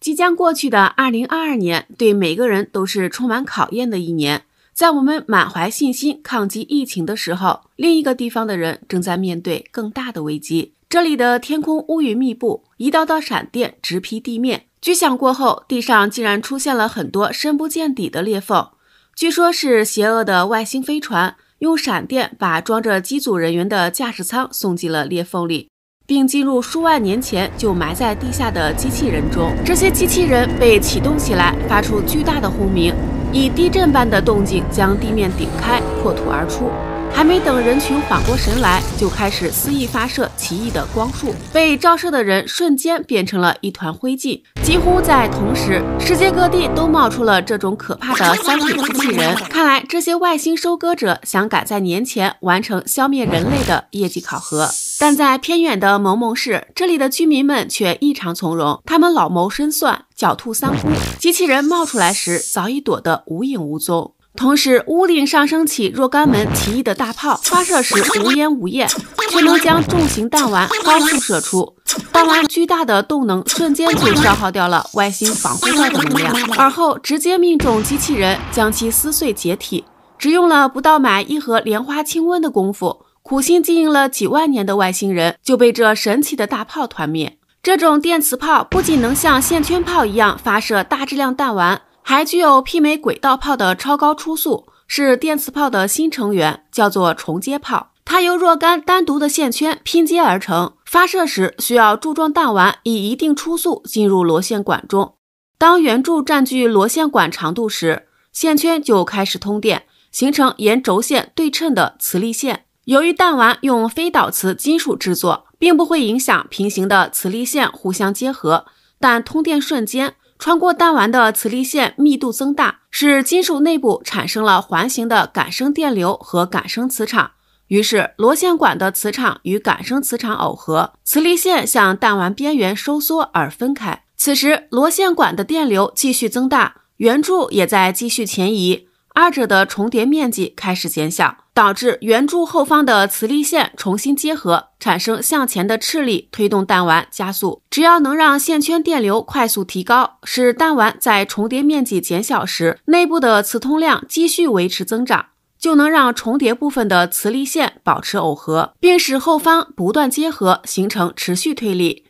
即将过去的二零二二年，对每个人都是充满考验的一年。在我们满怀信心抗击疫情的时候，另一个地方的人正在面对更大的危机。这里的天空乌云密布，一道道闪电直劈地面，巨响过后，地上竟然出现了很多深不见底的裂缝。据说是邪恶的外星飞船用闪电把装着机组人员的驾驶舱送进了裂缝里。并进入数万年前就埋在地下的机器人中，这些机器人被启动起来，发出巨大的轰鸣，以地震般的动静将地面顶开，破土而出。还没等人群缓过神来，就开始肆意发射奇异的光束，被照射的人瞬间变成了一团灰烬。几乎在同时，世界各地都冒出了这种可怕的三体机器人。看来这些外星收割者想赶在年前完成消灭人类的业绩考核。但在偏远的蒙蒙市，这里的居民们却异常从容。他们老谋深算，狡兔三窟。机器人冒出来时，早已躲得无影无踪。同时，屋顶上升起若干门奇异的大炮，发射时无烟无焰，却能将重型弹丸高速射出。弹丸巨大的动能瞬间就消耗掉了外星防护罩的能量，而后直接命中机器人，将其撕碎解体，只用了不到买一盒莲花清瘟的功夫。苦心经营了几万年的外星人就被这神奇的大炮团灭。这种电磁炮不仅能像线圈炮一样发射大质量弹丸，还具有媲美轨道炮的超高初速。是电磁炮的新成员，叫做重接炮。它由若干单独的线圈拼接而成，发射时需要柱状弹丸以一定初速进入螺线管中。当圆柱占据螺线管长度时，线圈就开始通电，形成沿轴线对称的磁力线。由于弹丸用非导磁金属制作，并不会影响平行的磁力线互相结合，但通电瞬间，穿过弹丸的磁力线密度增大，使金属内部产生了环形的感生电流和感生磁场，于是螺线管的磁场与感生磁场耦合，磁力线向弹丸边缘收缩而分开。此时，螺线管的电流继续增大，圆柱也在继续前移。二者的重叠面积开始减小，导致圆柱后方的磁力线重新结合，产生向前的斥力，推动弹丸加速。只要能让线圈电流快速提高，使弹丸在重叠面积减小时，内部的磁通量继续维持增长，就能让重叠部分的磁力线保持耦合，并使后方不断结合，形成持续推力。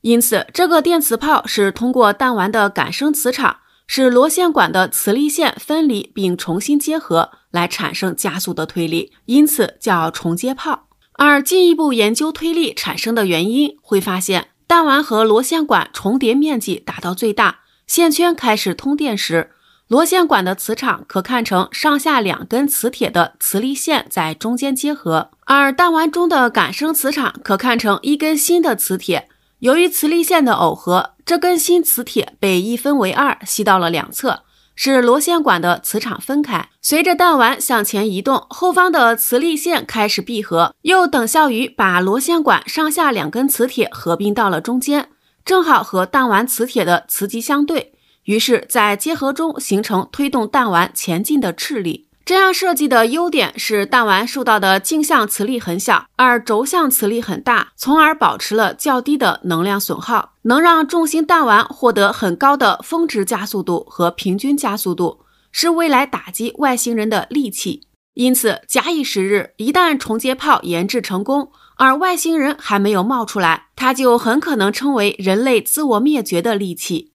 因此，这个电磁炮是通过弹丸的感生磁场。使螺线管的磁力线分离并重新结合，来产生加速的推力，因此叫重接炮。而进一步研究推力产生的原因，会发现弹丸和螺线管重叠面积达到最大，线圈开始通电时，螺线管的磁场可看成上下两根磁铁的磁力线在中间结合，而弹丸中的感生磁场可看成一根新的磁铁。由于磁力线的耦合，这根新磁铁被一分为二，吸到了两侧，使螺线管的磁场分开。随着弹丸向前移动，后方的磁力线开始闭合，又等效于把螺线管上下两根磁铁合并到了中间，正好和弹丸磁铁的磁极相对，于是，在结合中形成推动弹丸前进的斥力。这样设计的优点是，弹丸受到的径向磁力很小，而轴向磁力很大，从而保持了较低的能量损耗，能让重型弹丸获得很高的峰值加速度和平均加速度，是未来打击外星人的利器。因此，假以时日，一旦重接炮研制成功，而外星人还没有冒出来，它就很可能成为人类自我灭绝的利器。